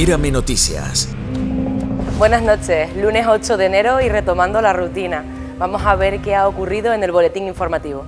Mírame Noticias. Buenas noches, lunes 8 de enero y retomando la rutina. Vamos a ver qué ha ocurrido en el boletín informativo.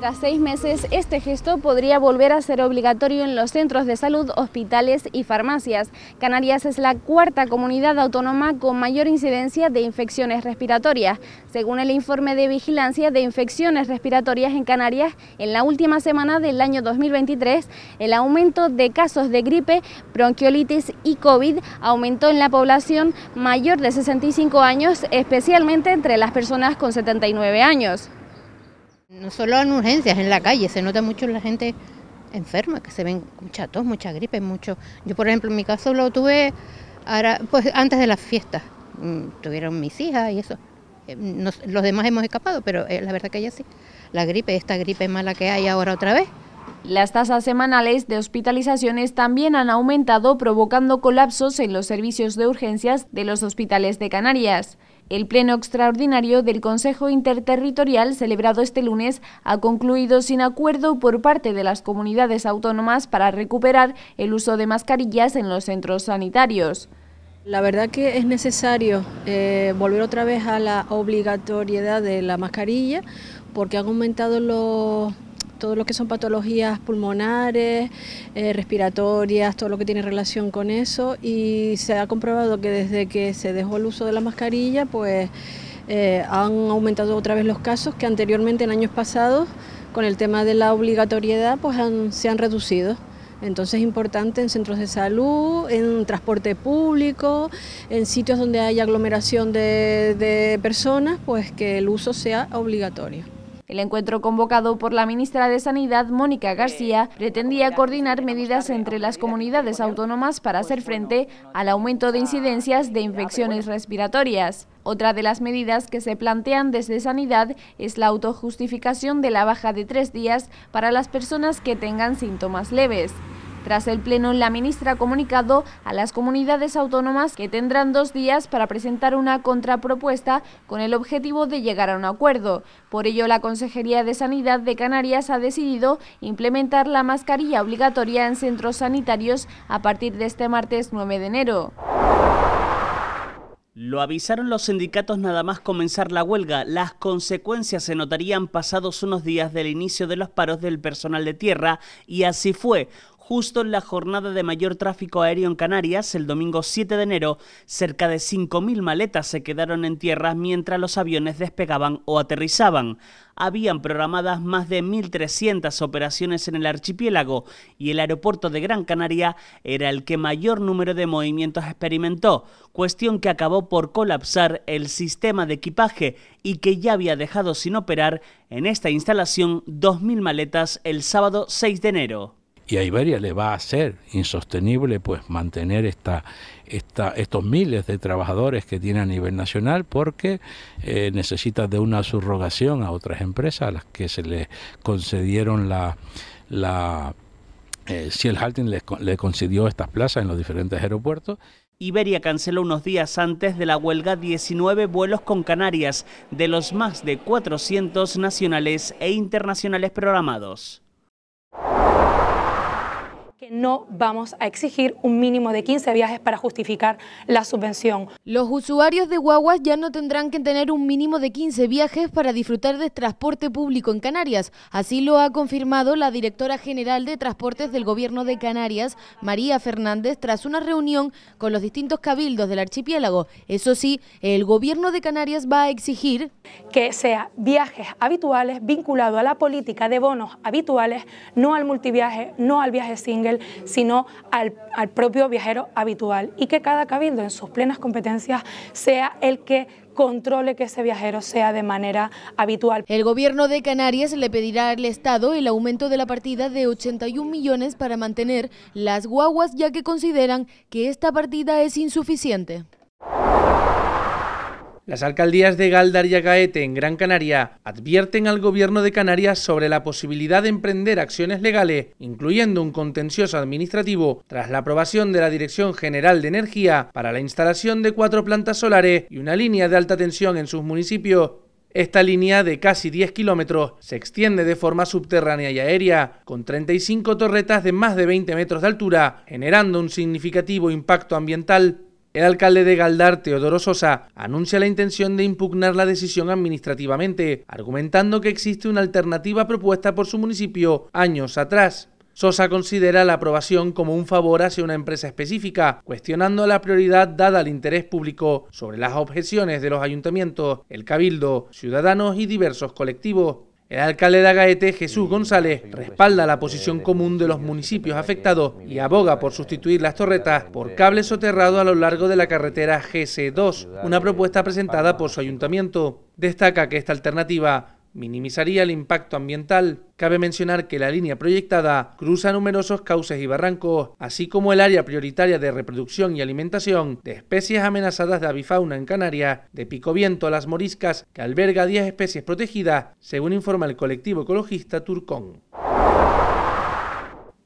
Tras seis meses, este gesto podría volver a ser obligatorio en los centros de salud, hospitales y farmacias. Canarias es la cuarta comunidad autónoma con mayor incidencia de infecciones respiratorias. Según el informe de vigilancia de infecciones respiratorias en Canarias, en la última semana del año 2023, el aumento de casos de gripe, bronquiolitis y COVID aumentó en la población mayor de 65 años, especialmente entre las personas con 79 años. No solo en urgencias, en la calle, se nota mucho la gente enferma, que se ven mucha tos, mucha gripe, mucho... Yo, por ejemplo, en mi caso lo tuve ahora, pues, antes de las fiestas, mm, tuvieron mis hijas y eso. Eh, los demás hemos escapado, pero eh, la verdad que ya sí. La gripe, esta gripe mala que hay ahora otra vez, las tasas semanales de hospitalizaciones también han aumentado, provocando colapsos en los servicios de urgencias de los hospitales de Canarias. El Pleno Extraordinario del Consejo Interterritorial celebrado este lunes ha concluido sin acuerdo por parte de las comunidades autónomas para recuperar el uso de mascarillas en los centros sanitarios. La verdad que es necesario eh, volver otra vez a la obligatoriedad de la mascarilla porque han aumentado los ...todos los que son patologías pulmonares, eh, respiratorias, todo lo que tiene relación con eso y se ha comprobado que desde que se dejó el uso de la mascarilla, pues eh, han aumentado otra vez los casos que anteriormente en años pasados con el tema de la obligatoriedad pues se han reducido. Entonces es importante en centros de salud, en transporte público, en sitios donde hay aglomeración de personas, pues que el uso sea obligatorio. El encuentro convocado por la ministra de Sanidad, Mónica García, pretendía coordinar medidas entre las comunidades autónomas para hacer frente al aumento de incidencias de infecciones respiratorias. Otra de las medidas que se plantean desde Sanidad es la autojustificación de la baja de tres días para las personas que tengan síntomas leves. Tras el Pleno, la ministra ha comunicado a las comunidades autónomas que tendrán dos días para presentar una contrapropuesta con el objetivo de llegar a un acuerdo. Por ello, la Consejería de Sanidad de Canarias ha decidido implementar la mascarilla obligatoria en centros sanitarios a partir de este martes 9 de enero. Lo avisaron los sindicatos nada más comenzar la huelga. Las consecuencias se notarían pasados unos días del inicio de los paros del personal de tierra y así fue justo en la jornada de mayor tráfico aéreo en Canarias, el domingo 7 de enero, cerca de 5.000 maletas se quedaron en tierra mientras los aviones despegaban o aterrizaban. Habían programadas más de 1.300 operaciones en el archipiélago y el aeropuerto de Gran Canaria era el que mayor número de movimientos experimentó, cuestión que acabó por colapsar el sistema de equipaje y que ya había dejado sin operar en esta instalación 2.000 maletas el sábado 6 de enero y a Iberia le va a ser insostenible pues mantener esta, estos miles de trabajadores que tiene a nivel nacional porque eh, necesita de una subrogación a otras empresas a las que se le concedieron la, la eh, el Halting le, le concedió estas plazas en los diferentes aeropuertos. Iberia canceló unos días antes de la huelga 19 vuelos con Canarias, de los más de 400 nacionales e internacionales programados no vamos a exigir un mínimo de 15 viajes para justificar la subvención. Los usuarios de guaguas ya no tendrán que tener un mínimo de 15 viajes para disfrutar del transporte público en Canarias. Así lo ha confirmado la directora general de Transportes del Gobierno de Canarias, María Fernández, tras una reunión con los distintos cabildos del archipiélago. Eso sí, el Gobierno de Canarias va a exigir que sea viajes habituales vinculado a la política de bonos habituales, no al multiviaje, no al viaje single sino al, al propio viajero habitual y que cada cabildo en sus plenas competencias sea el que controle que ese viajero sea de manera habitual. El gobierno de Canarias le pedirá al Estado el aumento de la partida de 81 millones para mantener las guaguas ya que consideran que esta partida es insuficiente. Las alcaldías de Galdar y Agaete, en Gran Canaria, advierten al gobierno de Canarias sobre la posibilidad de emprender acciones legales, incluyendo un contencioso administrativo, tras la aprobación de la Dirección General de Energía para la instalación de cuatro plantas solares y una línea de alta tensión en sus municipios esta línea de casi 10 kilómetros se extiende de forma subterránea y aérea, con 35 torretas de más de 20 metros de altura, generando un significativo impacto ambiental el alcalde de Galdar, Teodoro Sosa, anuncia la intención de impugnar la decisión administrativamente, argumentando que existe una alternativa propuesta por su municipio años atrás. Sosa considera la aprobación como un favor hacia una empresa específica, cuestionando la prioridad dada al interés público sobre las objeciones de los ayuntamientos, el cabildo, ciudadanos y diversos colectivos. El alcalde de Agaete, Jesús González, respalda la posición común de los municipios afectados y aboga por sustituir las torretas por cables soterrados a lo largo de la carretera GC2, una propuesta presentada por su ayuntamiento. Destaca que esta alternativa minimizaría el impacto ambiental. Cabe mencionar que la línea proyectada cruza numerosos cauces y barrancos, así como el área prioritaria de reproducción y alimentación de especies amenazadas de avifauna en Canarias, de Pico Viento a las Moriscas, que alberga 10 especies protegidas, según informa el colectivo ecologista Turcón.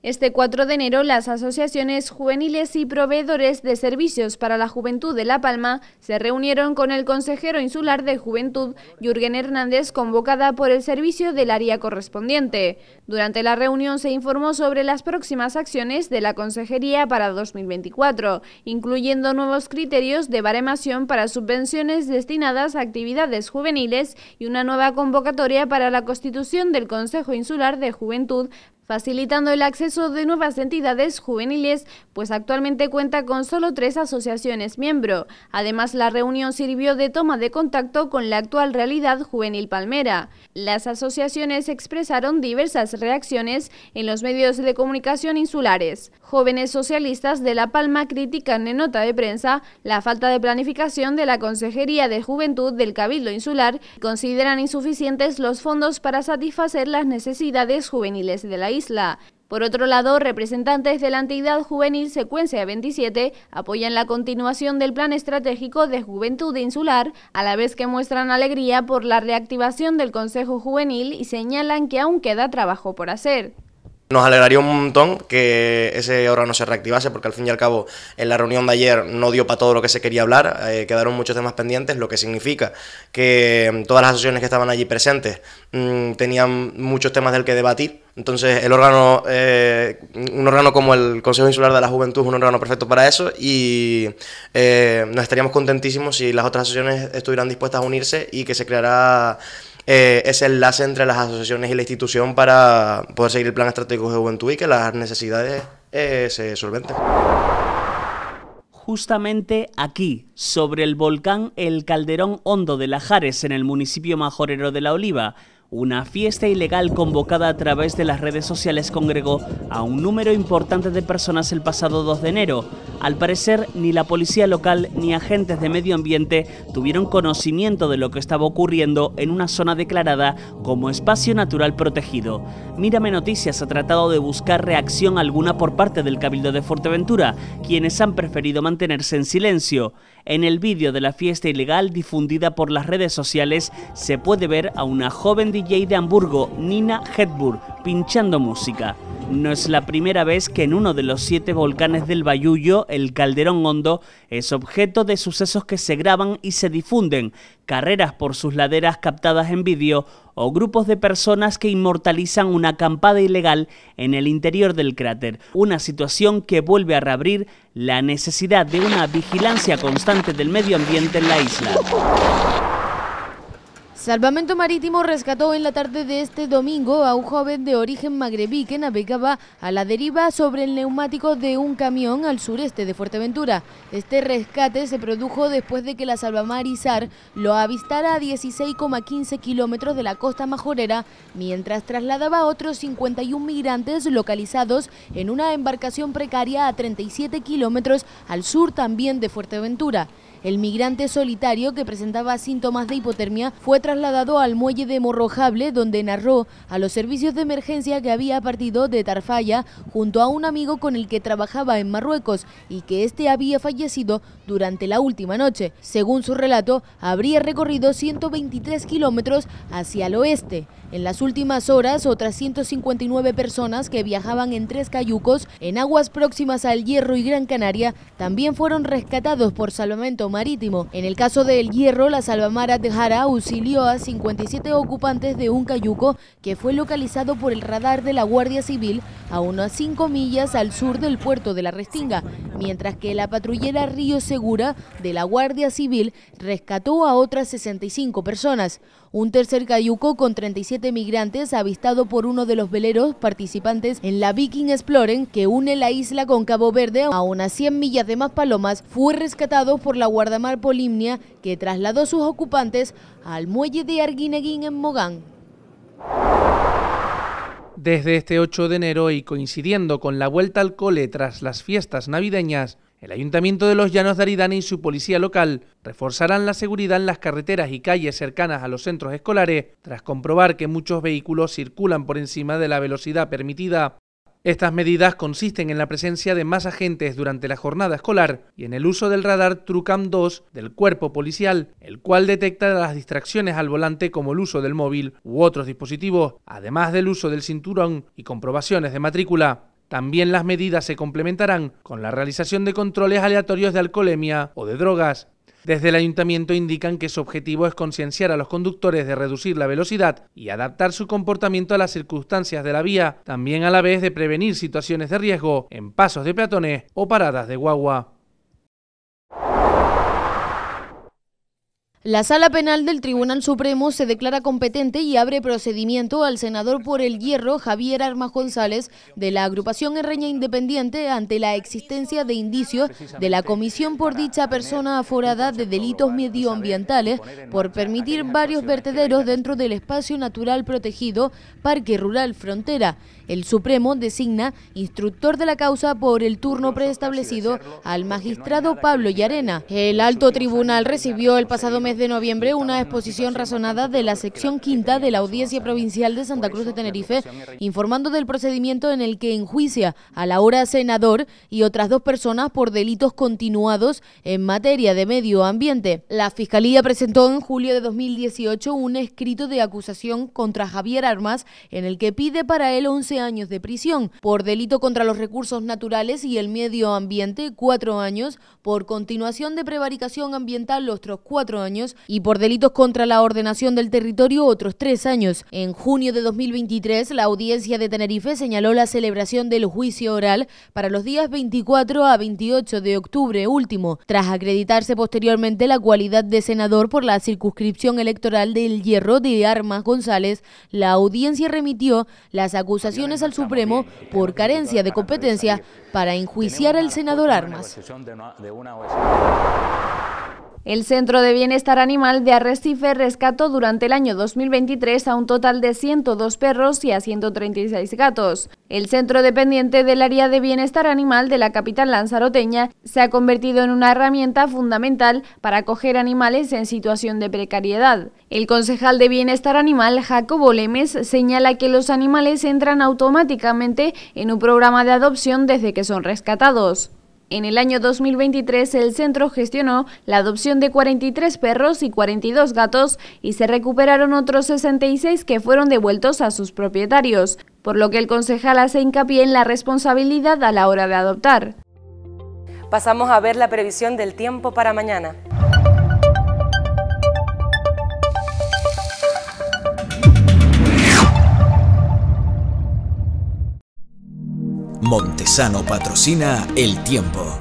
Este 4 de enero, las asociaciones juveniles y proveedores de servicios para la juventud de La Palma se reunieron con el consejero insular de Juventud, Jürgen Hernández, convocada por el servicio del área correspondiente. Durante la reunión se informó sobre las próximas acciones de la consejería para 2024, incluyendo nuevos criterios de baremación para subvenciones destinadas a actividades juveniles y una nueva convocatoria para la constitución del Consejo Insular de Juventud facilitando el acceso de nuevas entidades juveniles, pues actualmente cuenta con solo tres asociaciones miembro. Además, la reunión sirvió de toma de contacto con la actual realidad juvenil palmera. Las asociaciones expresaron diversas reacciones en los medios de comunicación insulares. Jóvenes socialistas de La Palma critican en nota de prensa la falta de planificación de la Consejería de Juventud del Cabildo Insular y consideran insuficientes los fondos para satisfacer las necesidades juveniles de la isla isla. Por otro lado, representantes de la entidad juvenil Secuencia 27 apoyan la continuación del Plan Estratégico de Juventud Insular, a la vez que muestran alegría por la reactivación del Consejo Juvenil y señalan que aún queda trabajo por hacer. Nos alegraría un montón que ese órgano se reactivase, porque al fin y al cabo en la reunión de ayer no dio para todo lo que se quería hablar, eh, quedaron muchos temas pendientes, lo que significa que mm, todas las asociaciones que estaban allí presentes mm, tenían muchos temas del que debatir. Entonces, el órgano, eh, un órgano como el Consejo Insular de la Juventud es un órgano perfecto para eso y eh, nos estaríamos contentísimos si las otras asociaciones estuvieran dispuestas a unirse y que se creara eh, ese enlace entre las asociaciones y la institución para poder seguir el plan estratégico de juventud y que las necesidades eh, se solventen. Justamente aquí, sobre el volcán El Calderón Hondo de Lajares, en el municipio majorero de La Oliva, una fiesta ilegal convocada a través de las redes sociales congregó a un número importante de personas el pasado 2 de enero. Al parecer, ni la policía local ni agentes de medio ambiente tuvieron conocimiento de lo que estaba ocurriendo en una zona declarada como espacio natural protegido. Mírame Noticias ha tratado de buscar reacción alguna por parte del Cabildo de Fuerteventura, quienes han preferido mantenerse en silencio. En el vídeo de la fiesta ilegal difundida por las redes sociales se puede ver a una joven DJ de Hamburgo, Nina Hedburg, pinchando música. No es la primera vez que en uno de los siete volcanes del Bayuyo, el Calderón Hondo, es objeto de sucesos que se graban y se difunden, carreras por sus laderas captadas en vídeo o grupos de personas que inmortalizan una acampada ilegal en el interior del cráter, una situación que vuelve a reabrir la necesidad de una vigilancia constante del medio ambiente en la isla. Salvamento Marítimo rescató en la tarde de este domingo a un joven de origen magrebí que navegaba a la deriva sobre el neumático de un camión al sureste de Fuerteventura. Este rescate se produjo después de que la Salvamar lo avistara a 16,15 kilómetros de la costa majorera, mientras trasladaba a otros 51 migrantes localizados en una embarcación precaria a 37 kilómetros al sur también de Fuerteventura. El migrante solitario que presentaba síntomas de hipotermia fue trasladado al muelle de Morrojable donde narró a los servicios de emergencia que había partido de Tarfaya junto a un amigo con el que trabajaba en Marruecos y que este había fallecido durante la última noche. Según su relato, habría recorrido 123 kilómetros hacia el oeste. En las últimas horas, otras 159 personas que viajaban en tres cayucos en aguas próximas al Hierro y Gran Canaria también fueron rescatados por salvamento marítimo. En el caso del Hierro, la salvamara de Jara auxilió a 57 ocupantes de un cayuco que fue localizado por el radar de la Guardia Civil a unas 5 millas al sur del puerto de La Restinga, mientras que la patrullera Río Segura de la Guardia Civil rescató a otras 65 personas. Un tercer cayuco con 37 migrantes avistado por uno de los veleros participantes en la Viking Exploren, que une la isla con Cabo Verde a unas 100 millas de Más Palomas fue rescatado por la guardamar Polimnia que trasladó sus ocupantes al muelle de Arguineguín en Mogán. Desde este 8 de enero y coincidiendo con la vuelta al cole tras las fiestas navideñas, el Ayuntamiento de Los Llanos de Aridane y su policía local reforzarán la seguridad en las carreteras y calles cercanas a los centros escolares tras comprobar que muchos vehículos circulan por encima de la velocidad permitida. Estas medidas consisten en la presencia de más agentes durante la jornada escolar y en el uso del radar Trucam 2 del cuerpo policial, el cual detecta las distracciones al volante como el uso del móvil u otros dispositivos, además del uso del cinturón y comprobaciones de matrícula. También las medidas se complementarán con la realización de controles aleatorios de alcoholemia o de drogas. Desde el ayuntamiento indican que su objetivo es concienciar a los conductores de reducir la velocidad y adaptar su comportamiento a las circunstancias de la vía, también a la vez de prevenir situaciones de riesgo en pasos de peatones o paradas de guagua. La Sala Penal del Tribunal Supremo se declara competente y abre procedimiento al senador por el hierro Javier Armas González de la agrupación Herreña Independiente ante la existencia de indicios de la comisión por dicha persona aforada de delitos medioambientales por permitir varios vertederos dentro del espacio natural protegido Parque Rural Frontera. El Supremo designa instructor de la causa por el turno preestablecido al magistrado Pablo Yarena. El alto tribunal recibió el pasado mes de noviembre una exposición razonada de la sección quinta de la Audiencia Provincial de Santa Cruz de Tenerife, informando del procedimiento en el que enjuicia a la hora senador y otras dos personas por delitos continuados en materia de medio ambiente. La Fiscalía presentó en julio de 2018 un escrito de acusación contra Javier Armas en el que pide para él 11 años de prisión por delito contra los recursos naturales y el medio ambiente, cuatro años, por continuación de prevaricación ambiental, los otros cuatro años y por delitos contra la ordenación del territorio otros tres años. En junio de 2023, la audiencia de Tenerife señaló la celebración del juicio oral para los días 24 a 28 de octubre último, tras acreditarse posteriormente la cualidad de senador por la circunscripción electoral del Hierro de Armas González. La audiencia remitió las acusaciones al Supremo por carencia de competencia para enjuiciar al senador Armas. El Centro de Bienestar Animal de Arrecife rescató durante el año 2023 a un total de 102 perros y a 136 gatos. El centro dependiente del área de bienestar animal de la capital lanzaroteña se ha convertido en una herramienta fundamental para acoger animales en situación de precariedad. El concejal de Bienestar Animal, Jacobo Lemes, señala que los animales entran automáticamente en un programa de adopción desde que son rescatados. En el año 2023 el centro gestionó la adopción de 43 perros y 42 gatos y se recuperaron otros 66 que fueron devueltos a sus propietarios, por lo que el concejal hace hincapié en la responsabilidad a la hora de adoptar. Pasamos a ver la previsión del tiempo para mañana. Sano patrocina El Tiempo.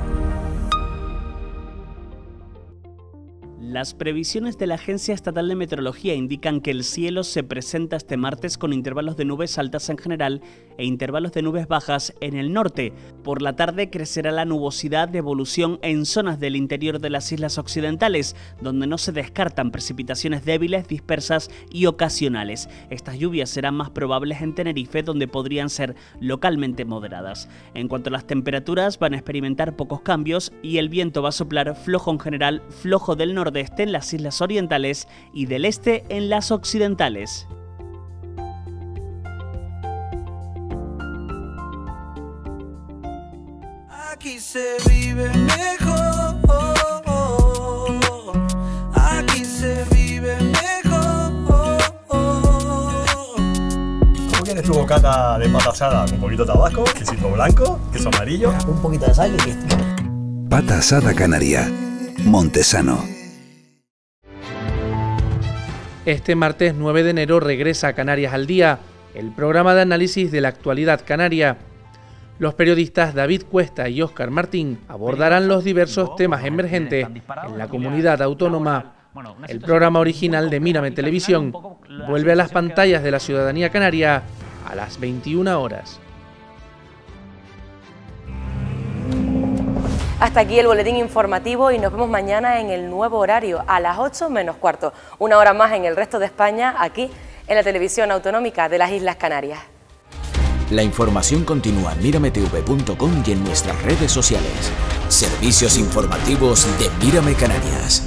Las previsiones de la Agencia Estatal de Meteorología indican que el cielo se presenta este martes con intervalos de nubes altas en general e intervalos de nubes bajas en el norte. Por la tarde crecerá la nubosidad de evolución en zonas del interior de las islas occidentales, donde no se descartan precipitaciones débiles, dispersas y ocasionales. Estas lluvias serán más probables en Tenerife, donde podrían ser localmente moderadas. En cuanto a las temperaturas, van a experimentar pocos cambios y el viento va a soplar flojo en general, flojo del norte en las islas orientales y del este en las occidentales. Aquí se vive mejor. Aquí se vive mejor. ¿Cómo tu bocata de pata asada? Con poquito de tabasco, quesito blanco, queso amarillo. Un poquito de sal y listo. Pata asada canaria. Montesano. Este martes 9 de enero regresa a Canarias al Día, el programa de análisis de la actualidad canaria. Los periodistas David Cuesta y Óscar Martín abordarán los diversos temas emergentes en la comunidad autónoma. El programa original de Mírame Televisión vuelve a las pantallas de la ciudadanía canaria a las 21 horas. Hasta aquí el boletín informativo y nos vemos mañana en el nuevo horario, a las 8 menos cuarto. Una hora más en el resto de España, aquí en la televisión autonómica de las Islas Canarias. La información continúa en mirametv.com y en nuestras redes sociales. Servicios informativos de Mírame Canarias.